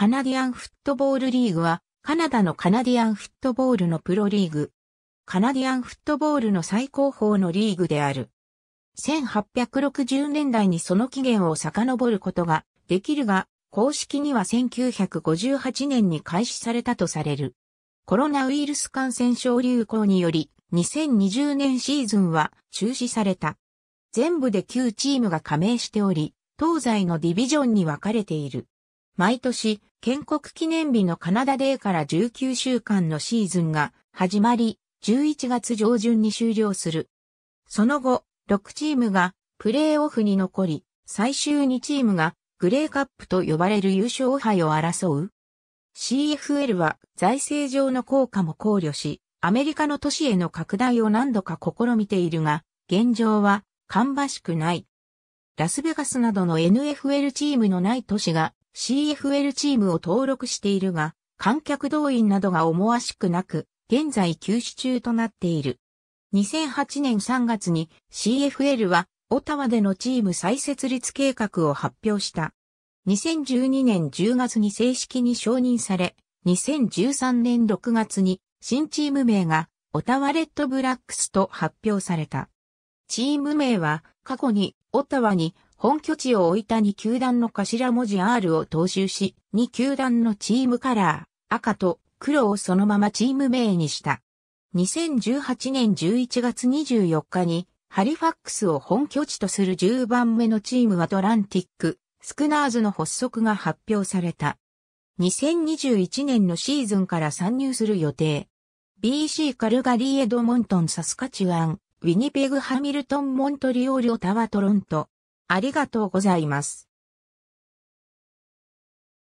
カナディアンフットボールリーグは、カナダのカナディアンフットボールのプロリーグ。カナディアンフットボールの最高峰のリーグである。1860年代にその起源を遡ることができるが、公式には1958年に開始されたとされる。コロナウイルス感染症流行により、2020年シーズンは中止された。全部で9チームが加盟しており、東西のディビジョンに分かれている。毎年、建国記念日のカナダデーから19週間のシーズンが始まり、11月上旬に終了する。その後、6チームがプレーオフに残り、最終2チームがグレーカップと呼ばれる優勝杯を争う。CFL は財政上の効果も考慮し、アメリカの都市への拡大を何度か試みているが、現状は芳しくない。ラスベガスなどの NFL チームのない都市が CFL チームを登録しているが、観客動員などが思わしくなく、現在休止中となっている。2008年3月に CFL はオタワでのチーム再設立計画を発表した。2012年10月に正式に承認され、2013年6月に新チーム名がオタワレッドブラックスと発表された。チーム名は過去にオタワに本拠地を置いた2球団の頭文字 R を踏襲し、2球団のチームカラー、赤と黒をそのままチーム名にした。2018年11月24日に、ハリファックスを本拠地とする10番目のチームアトランティック、スクナーズの発足が発表された。2021年のシーズンから参入する予定。BC カルガリーエドモントンサスカチュアン、ウィニペグハミルトンモントリオールオタワトロント。ありがとうございます。